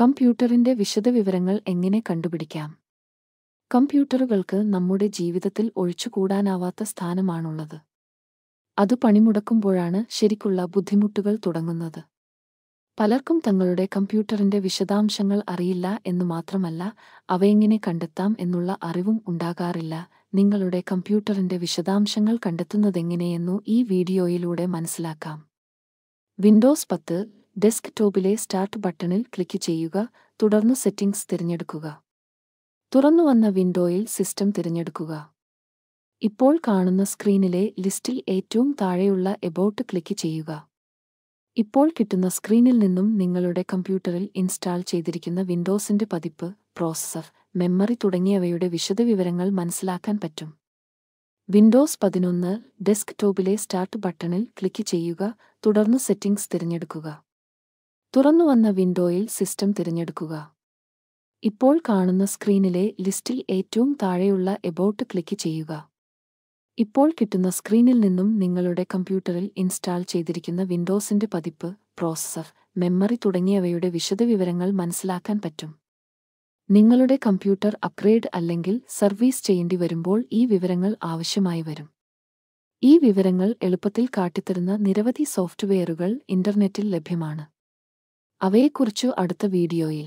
കമ്പ്യൂട്ടറിന്റെ വിശദവിവരങ്ങൾ എങ്ങനെ കണ്ടുപിടിക്കാം കമ്പ്യൂട്ടറുകൾക്ക് നമ്മുടെ ജീവിതത്തിൽ ഒഴിച്ചുകൂടാനാവാത്ത സ്ഥാനമാണുള്ളത് അത് പണിമുടക്കുമ്പോഴാണ് ശരിക്കുള്ള ബുദ്ധിമുട്ടുകൾ തുടങ്ങുന്നത് പലർക്കും തങ്ങളുടെ കമ്പ്യൂട്ടറിന്റെ വിശദാംശങ്ങൾ അറിയില്ല എന്ന് മാത്രമല്ല അവയെങ്ങനെ കണ്ടെത്താം എന്നുള്ള അറിവും ഉണ്ടാകാറില്ല നിങ്ങളുടെ കമ്പ്യൂട്ടറിന്റെ വിശദാംശങ്ങൾ കണ്ടെത്തുന്നതെങ്ങനെയെന്നു ഈ വീഡിയോയിലൂടെ മനസ്സിലാക്കാം വിൻഡോസ് പത്ത് ഡെസ്ക് സ്റ്റാർട്ട് ബട്ടണിൽ ക്ലിക്ക് ചെയ്യുക തുടർന്ന് സെറ്റിംഗ്സ് തിരഞ്ഞെടുക്കുക തുറന്നു വന്ന വിൻഡോയിൽ സിസ്റ്റം തിരഞ്ഞെടുക്കുക ഇപ്പോൾ കാണുന്ന സ്ക്രീനിലെ ലിസ്റ്റിൽ ഏറ്റവും താഴെയുള്ള എബൌട്ട് ക്ലിക്ക് ചെയ്യുക ഇപ്പോൾ കിട്ടുന്ന സ്ക്രീനിൽ നിന്നും നിങ്ങളുടെ കമ്പ്യൂട്ടറിൽ ഇൻസ്റ്റാൾ ചെയ്തിരിക്കുന്ന വിൻഡോസിന്റെ പതിപ്പ് പ്രോസസർ മെമ്മറി തുടങ്ങിയവയുടെ വിശദവിവരങ്ങൾ മനസ്സിലാക്കാൻ പറ്റും വിൻഡോസ് പതിനൊന്ന് ഡെസ്ക് സ്റ്റാർട്ട് ബട്ടണിൽ ക്ലിക്ക് ചെയ്യുക തുടർന്ന് സെറ്റിംഗ്സ് തിരഞ്ഞെടുക്കുക വന്ന വിൻഡോയിൽ സിസ്റ്റം തിരഞ്ഞെടുക്കുക ഇപ്പോൾ കാണുന്ന സ്ക്രീനിലെ ലിസ്റ്റിൽ ഏറ്റവും താഴെയുള്ള എബോട്ട് ക്ലിക്ക് ചെയ്യുക ഇപ്പോൾ കിട്ടുന്ന സ്ക്രീനിൽ നിന്നും നിങ്ങളുടെ കമ്പ്യൂട്ടറിൽ ഇൻസ്റ്റാൾ ചെയ്തിരിക്കുന്ന വിൻഡോസിന്റെ പതിപ്പ് പ്രോസസർ മെമ്മറി തുടങ്ങിയവയുടെ വിശദവിവരങ്ങൾ മനസ്സിലാക്കാൻ പറ്റും നിങ്ങളുടെ കമ്പ്യൂട്ടർ അപ്ഗ്രേഡ് അല്ലെങ്കിൽ സർവീസ് ചെയ്യേണ്ടി വരുമ്പോൾ ഈ വിവരങ്ങൾ ആവശ്യമായി വരും ഈ വിവരങ്ങൾ എളുപ്പത്തിൽ കാട്ടിത്തരുന്ന നിരവധി സോഫ്റ്റ്വെയറുകൾ ഇന്റർനെറ്റിൽ ലഭ്യമാണ് അവയെക്കുറിച്ചു അടുത്ത വീഡിയോയിൽ